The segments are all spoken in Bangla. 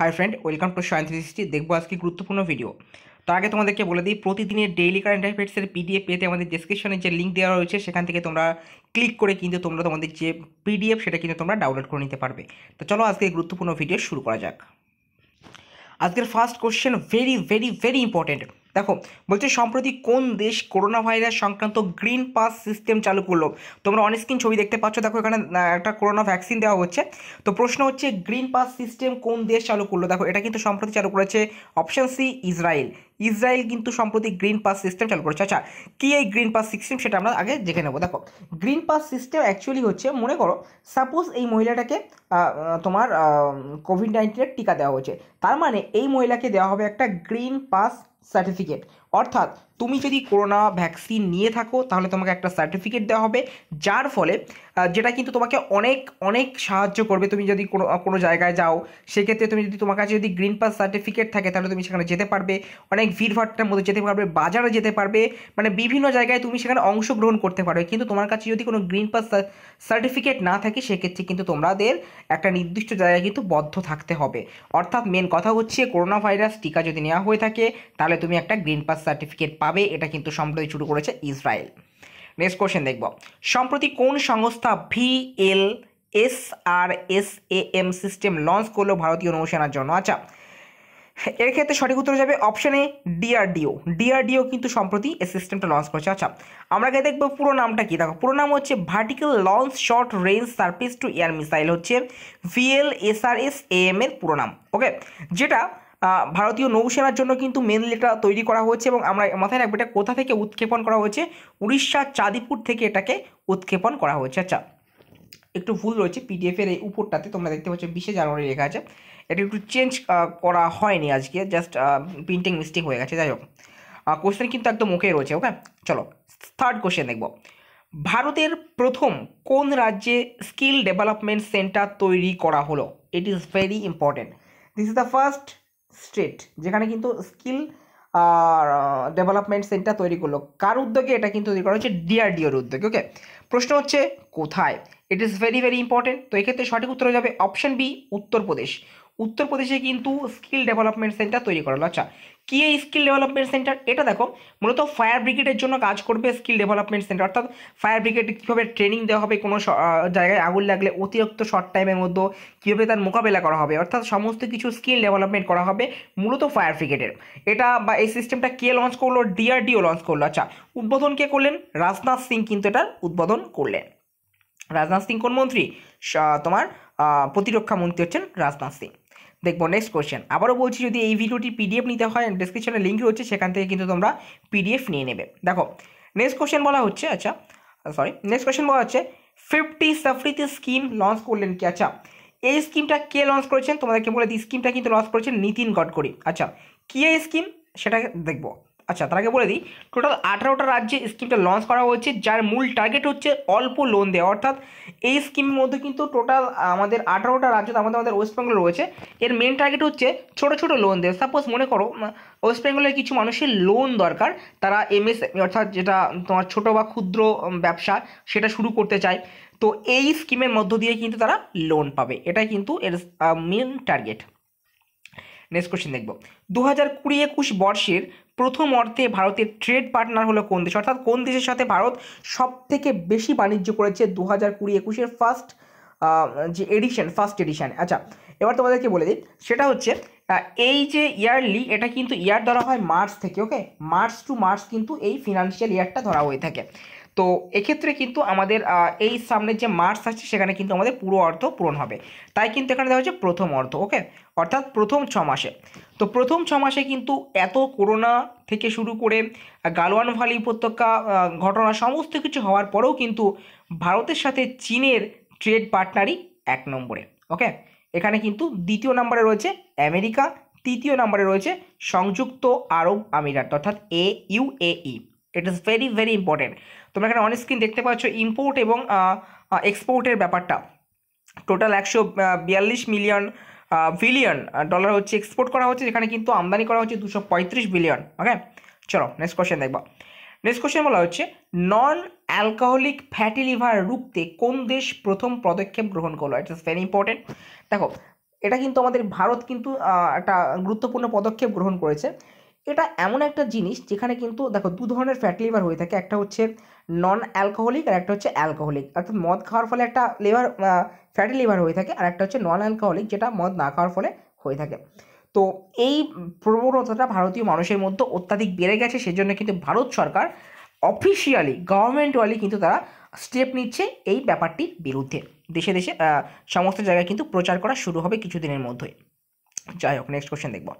high friend welcome to science three sixty দেখবো আজকে গুরুত্বপূর্ণ ভিডিও তো আগে তোমাদেরকে বলে দিই প্রতিদিনের ডেইলি কারেন্ট অ্যাফেয়ার্সের পিডিএফ পেতে আমাদের ডিসক্রিপশনে যে লিঙ্ক দেওয়া রয়েছে সেখান থেকে তোমরা ক্লিক করে কিন্তু তোমরা তোমাদের যে পিডিএফ সেটা কিন্তু তোমরা ডাউনলোড করে নিতে পারবে তো চলো আজকে গুরুত্বপূর্ণ ভিডিও শুরু করা যাক আজকের first question very very very important দেখো বলছে সম্প্রতি কোন দেশ করোনা ভাইরাস সংক্রান্ত গ্রিন পাস সিস্টেম চালু করলো তোমরা অনেক স্ক্রিন ছবি দেখতে পাচ্ছ দেখো এখানে একটা করোনা ভ্যাকসিন দেওয়া হচ্ছে তো প্রশ্ন হচ্ছে গ্রিন পাস সিস্টেম কোন দেশ চালু করলো দেখো এটা কিন্তু সম্প্রতি চালু করেছে অপশান সি ইসরায়েল ইসরায়েল কিন্তু সম্প্রতি গ্রিন পাস সিস্টেম চালু করেছে আচ্ছা কী এই গ্রিন পাস সিস্টেম সেটা আমরা আগে দেখে নেবো দেখো গ্রিন পাস সিস্টেম অ্যাকচুয়ালি হচ্ছে মনে করো সাপোজ এই মহিলাটাকে তোমার কোভিড নাইন্টিনের টিকা দেওয়া হচ্ছে তার মানে এই মহিলাকে দেওয়া হবে একটা গ্রিন পাস certificate অর্থাৎ তুমি যদি করোনা ভ্যাকসিন নিয়ে থাকো তাহলে তোমাকে একটা সার্টিফিকেট দেওয়া হবে যার ফলে যেটা কিন্তু তোমাকে অনেক অনেক সাহায্য করবে তুমি যদি কোনো কোনো জায়গায় যাও সেক্ষেত্রে তুমি যদি তোমার কাছে যদি গ্রিন পাস সার্টিফিকেট থাকে তাহলে তুমি সেখানে যেতে পারবে অনেক ভিড়ভাট্টার মধ্যে যেতে পারবে বাজারে যেতে পারবে মানে বিভিন্ন জায়গায় তুমি সেখানে অংশগ্রহণ করতে পারবে কিন্তু তোমার কাছে যদি কোনো গ্রিন পাস সার্টিফিকেট না থাকে সেক্ষেত্রে কিন্তু তোমাদের একটা নির্দিষ্ট জায়গায় কিন্তু বদ্ধ থাকতে হবে অর্থাৎ মেন কথা হচ্ছে করোনা ভাইরাস টিকা যদি নেওয়া হয়ে থাকে তাহলে তুমি একটা গ্রিন পাস সার্টিফিকেট পাবে এটা কিন্তু সম্প্রতি শুরু করেছে ইসরায়েল নেক্সট কোশ্চেন দেখব সম্প্রতি কোন সংস্থা VL S R S A M system launch করলো ভারতীয় নৌসেনার জন্য আচ্ছা এর ক্ষেত্রে সঠিক উত্তর যাবে অপশানে ডিআরডিও ডিআরডিও কিন্তু সম্প্রতি এই সিস্টেমটা লঞ্চ করেছে আচ্ছা আমরা আগে দেখবো পুরো নামটা কী দেখো পুরো নাম হচ্ছে vertical launch short range service to air missile হচ্ছে VL S R A M এর পুরো নাম ওকে যেটা ভারতীয় নৌসেনার জন্য কিন্তু মেনলি এটা তৈরি করা হয়েছে এবং আমরা মাথায় রাখবো এটা কোথা থেকে উৎক্ষেপণ করা হয়েছে উড়িষ্যার চাঁদিপুর থেকে এটাকে উৎক্ষেপণ করা হয়েছে আচ্ছা একটু ভুল রয়েছে পিডিএফের এই উপরটাতে তোমরা দেখতে পাচ্ছ বিশে জানুয়ারি লেখা আছে এটা একটু চেঞ্জ করা হয়নি আজকে জাস্ট প্রিন্টিং মিস্টেক হয়ে গেছে যাই হোক কোশ্চেন কিন্তু একদম ওকে রয়েছে ওকে চলো থার্ড কোশ্চেন দেখব ভারতের প্রথম কোন রাজ্যে স্কিল ডেভেলপমেন্ট সেন্টার তৈরি করা হলো it is very important this is the first state যেখানে কিন্তু স্কিল ডেভেলপমেন্ট সেন্টার তৈরি করলো কার উদ্যোগে এটা কিন্তু তৈরি করা হচ্ছে ডিআরডিওর উদ্যোগে ওকে প্রশ্ন হচ্ছে কোথায় it is very very important তো এক্ষেত্রে সঠিক উত্তর হয়ে যাবে অপশন বি উত্তরপ্রদেশ উত্তরপ্রদেশে কিন্তু স্কিল ডেভেলপমেন্ট সেন্টার তৈরি করা হলো আচ্ছা কি এই স্কিল ডেভেলপমেন্ট সেন্টার এটা দেখো মূলত ফায়ার ব্রিগেডের জন্য কাজ করবে স্কিল ডেভেলপমেন্ট সেন্টার অর্থাৎ ফায়ার ব্রিগেড কীভাবে ট্রেনিং দেওয়া হবে কোনো জায়গায় আগুন লাগলে অতিরিক্ত শর্ট টাইমের মধ্যে কীভাবে তার মোকাবেলা করা হবে অর্থাৎ সমস্ত কিছু স্কিল ডেভেলপমেন্ট করা হবে মূলত ফায়ার ব্রিগেডের এটা বা এই সিস্টেমটা কে লঞ্চ করলো ডিআরডিও লঞ্চ করলো আচ্ছা উদ্বোধন কে করলেন রাজনাথ সিং কিন্তু এটার উদ্বোধন করলেন রাজনাথ সিং কোন মন্ত্রী তোমার প্রতিরক্ষা মন্ত্রী হচ্ছেন রাজনাথ সিং দেখবো নেক্সট কোয়েশ্চেন আবারও বলছি যদি এই ভিডিওটি পিডিএফ নিতে হয় ডিসক্রিপশনে লিঙ্ক রয়েছে সেখান থেকে কিন্তু তোমরা পিডিএফ নিয়ে নেবে দেখো নেক্সট কোয়েশ্চেন বলা হচ্ছে আচ্ছা সরি নেক্সট কোয়েশ্চেন বলা হচ্ছে ফিফটি সাফরিতে স্কিম লঞ্চ করলেন কি আচ্ছা এই স্কিমটা কে লঞ্চ করেছেন তোমাদেরকে বলে দিই স্কিমটা কিন্তু লঞ্চ করেছেন নীতিন গডকরি আচ্ছা কী এই স্কিম সেটা দেখবো আচ্ছা তার আগে বলে দিই টোটাল আঠারোটা রাজ্যে স্কিমটা লঞ্চ করা হয়েছে যার মূল টার্গেট হচ্ছে অল্প লোন দেওয়া অর্থাৎ এই স্কিমের মধ্যে কিন্তু টোটাল আমাদের আঠারোটা রাজ্য আমাদের আমাদের ওয়েস্ট বেঙ্গলে রয়েছে এর মেন টার্গেট হচ্ছে ছোটো ছোটো লোন দেয় সাপোজ মনে করো ওয়েস্ট বেঙ্গলের কিছু মানুষের লোন দরকার তারা এমএসএমই অর্থাৎ যেটা তোমার ছোটো বা ক্ষুদ্র ব্যবসা সেটা শুরু করতে চায় তো এই স্কিমের মধ্য দিয়ে কিন্তু তারা লোন পাবে এটাই কিন্তু এর মেন টার্গেট নেক্সট কোশ্চেন দেখব দু হাজার কুড়ি একুশ বর্ষের প্রথম অর্থে ভারতের ট্রেড পার্টনার হলো কোন দেশ অর্থাৎ কোন দেশের সাথে ভারত সব থেকে বেশি বাণিজ্য করেছে দু হাজার কুড়ি একুশের ফার্স্ট যে এডিশন ফার্স্ট এডিশন আচ্ছা এবার তোমাদেরকে বলে দিই সেটা হচ্ছে এই যে ইয়ারলি এটা কিন্তু ইয়ার ধরা হয় মার্চ থেকে ওকে মার্চ টু মার্চ কিন্তু এই ফিনান্সিয়াল ইয়ারটা ধরা হয়ে থাকে তো এক্ষেত্রে কিন্তু আমাদের এই সামনের যে মার্স আছে সেখানে কিন্তু আমাদের পুরো অর্থ পূরণ হবে তাই কিন্তু এখানে দেওয়া হচ্ছে প্রথম অর্থ ওকে অর্থাৎ প্রথম ছ মাসে তো প্রথম ছ মাসে কিন্তু এত করোনা থেকে শুরু করে গালোয়ান ভ্যালি উপত্যকা ঘটনা সমস্ত কিছু হওয়ার পরেও কিন্তু ভারতের সাথে চীনের ট্রেড পার্টনারই এক নম্বরে ওকে এখানে কিন্তু দ্বিতীয় নম্বরে রয়েছে আমেরিকা তৃতীয় নম্বরে রয়েছে সংযুক্ত আরব আমিরাত অর্থাৎ A U A E it is very very important তোমরা এখানে অনেক স্ক্রিন দেখতে পাচ্ছ ইম্পোর্ট এবং এক্সপোর্টের ব্যাপারটা টোটাল একশো বিয়াল্লিশ মিলিয়ন বিলিয়ন ডলার হচ্ছে এক্সপোর্ট করা হচ্ছে যেখানে কিন্তু আমদানি করা হচ্ছে দুশো পঁয়ত্রিশ বিলিয়ন ওকে চলো নেক্সট কোয়েশ্চেন দেখবো নেক্সট কোয়েশ্চেন বলা হচ্ছে নন অ্যালকোহলিক ফ্যাটি লিভার রুখতে কোন দেশ প্রথম পদক্ষেপ গ্রহণ করলো ইট ইস ভেরি ইম্পর্টেন্ট দেখো এটা কিন্তু আমাদের ভারত কিন্তু একটা গুরুত্বপূর্ণ পদক্ষেপ গ্রহণ করেছে এটা এমন একটা জিনিস যেখানে কিন্তু দেখো দু ধরনের ফ্যাট লিভার হয়ে থাকে একটা হচ্ছে নন অ্যালকোহলিক আর একটা হচ্ছে অ্যালকোহলিক অর্থাৎ মদ খাওয়ার ফলে একটা লেভার ফ্যাটি লিভার হয়ে থাকে আর একটা হচ্ছে নন অ্যালকোহলিক যেটা মদ না খাওয়ার ফলে হয়ে থাকে তো এই প্রবণতাটা ভারতীয় মানুষের মধ্যে অত্যাধিক বেড়ে গেছে সেজন্য কিন্তু ভারত সরকার অফিসিয়ালি গভর্নমেন্ট ওয়ালি কিন্তু তারা স্টেপ নিচ্ছে এই ব্যাপারটির বিরুদ্ধে দেশে দেশে সমস্ত জায়গায় কিন্তু প্রচার করা শুরু হবে কিছুদিনের মধ্যে যাই হোক নেক্সট কোশ্চেন দেখব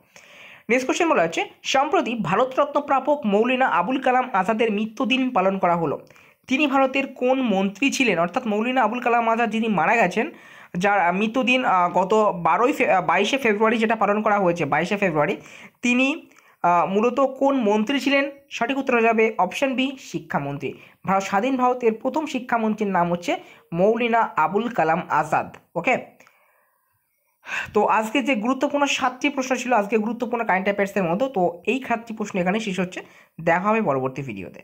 নেক্সট কোশ্চেন বলা হচ্ছে সম্প্রতি ভারতরত্ন প্রাপক মৌলিনা আবুল কালাম আজাদের মৃত্যুদিন পালন করা হলো তিনি ভারতের কোন মন্ত্রী ছিলেন অর্থাৎ মৌলিনা আবুল কালাম আজাদ যিনি মারা গেছেন যার মৃত্যুদিন গত বারোই বাইশে ফেব্রুয়ারি যেটা পালন করা হয়েছে বাইশে ফেব্রুয়ারি তিনি মূলত কোন মন্ত্রী ছিলেন সঠিক উত্তর যাবে অপশান বি শিক্ষামন্ত্রী ভারত স্বাধীন ভারতের প্রথম শিক্ষামন্ত্রীর নাম হচ্ছে মৌলিনা আবুল কালাম আজাদ ওকে তো আজকে যে গুরুত্বপূর্ণ সাতটি প্রশ্ন ছিল আজকে গুরুত্বপূর্ণ কারেন্ট অ্যাফেয়ার্সের মতো তো এই সাতটি প্রশ্ন এখানে শেষ হচ্ছে দেখা হবে পরবর্তী ভিডিওতে